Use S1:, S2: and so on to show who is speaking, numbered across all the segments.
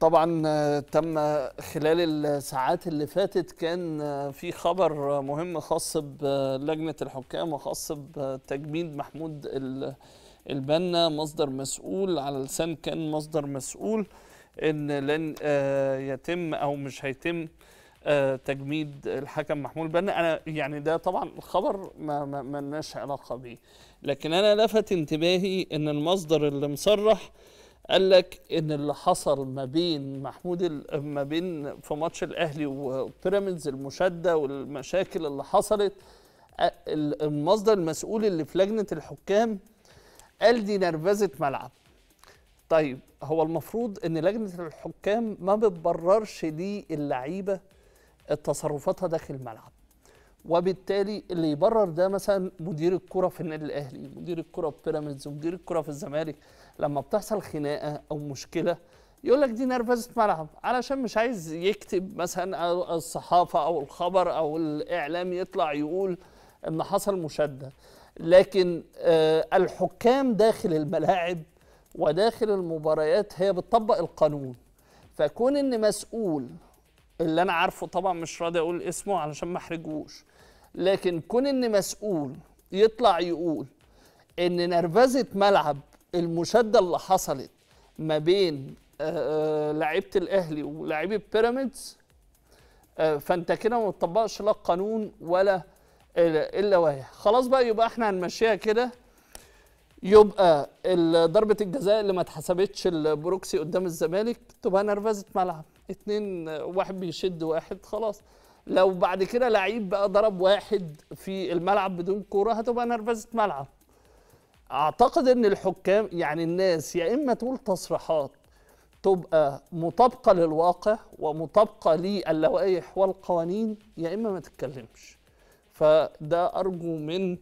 S1: طبعا آه، تم خلال الساعات اللي فاتت كان آه، في خبر مهم خاص بلجنة آه، الحكام وخاص بتجميد محمود البنا مصدر مسؤول على لسان كان مصدر مسؤول ان لن يتم او مش هيتم تجميد الحكم محمود البنا انا يعني ده طبعا الخبر ما ملناش علاقه بيه لكن انا لفت انتباهي ان المصدر اللي مصرح قال لك ان اللي حصل ما بين محمود ما بين في ماتش الاهلي وبيراميدز المشاده والمشاكل اللي حصلت المصدر المسؤول اللي في لجنه الحكام قال دي نرفزه ملعب طيب هو المفروض ان لجنه الحكام ما بتبررش دي اللعيبه تصرفاتها داخل الملعب وبالتالي اللي يبرر ده مثلا مدير الكره في النادي الاهلي مدير الكره في بيراميدز مدير الكره في الزمالك لما بتحصل خناقه او مشكله يقول لك دي نرفزه ملعب علشان مش عايز يكتب مثلا الصحافه او الخبر او الاعلام يطلع يقول ان حصل مشاده لكن آه، الحكام داخل الملاعب وداخل المباريات هي بتطبق القانون فكون ان مسؤول اللي انا عارفه طبعا مش راضي اقول اسمه علشان ما احرجوش لكن كون ان مسؤول يطلع يقول ان نرفزه ملعب المشاده اللي حصلت ما بين آه، آه، لعيبه الاهلي ولاعيبه بيراميدز آه، فانت كده ما بتطبقش لا القانون ولا الا وهي خلاص بقى يبقى احنا هنمشيها كده يبقى ضربه الجزاء اللي ما اتحسبتش البروكسي قدام الزمالك تبقى نرفزه ملعب اتنين واحد بيشد واحد خلاص لو بعد كده لعيب بقى ضرب واحد في الملعب بدون كوره هتبقى نرفزه ملعب اعتقد ان الحكام يعني الناس يا اما تقول تصريحات تبقى مطابقه للواقع ومطابقه للوائح والقوانين يا اما ما تتكلمش فده ارجو من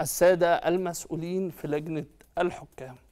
S1: الساده المسؤولين في لجنه الحكام